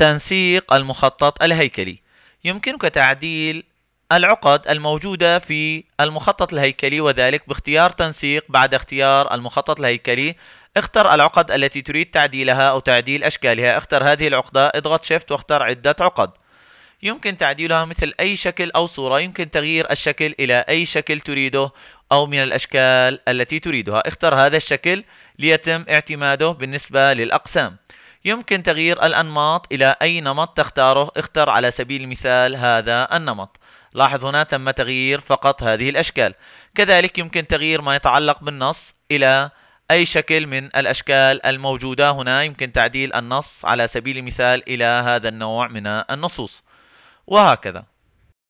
تنسيق المخطط الهيكلي يمكنك تعديل العقد الموجودة في المخطط الهيكلي وذلك باختيار تنسيق بعد اختيار المخطط الهيكلي اختر العقد التي تريد تعديلها أو تعديل أشكالها اختر هذه العقدة اضغط شيفت واختر عدة عقد يمكن تعديلها مثل أي شكل أو صورة يمكن تغيير الشكل إلى أي شكل تريده أو من الأشكال التي تريدها اختر هذا الشكل ليتم اعتماده بالنسبة للأقسام يمكن تغيير الأنماط إلى أي نمط تختاره اختر على سبيل المثال هذا النمط لاحظ هنا تم تغيير فقط هذه الأشكال كذلك يمكن تغيير ما يتعلق بالنص إلى أي شكل من الأشكال الموجودة هنا يمكن تعديل النص على سبيل المثال إلى هذا النوع من النصوص وهكذا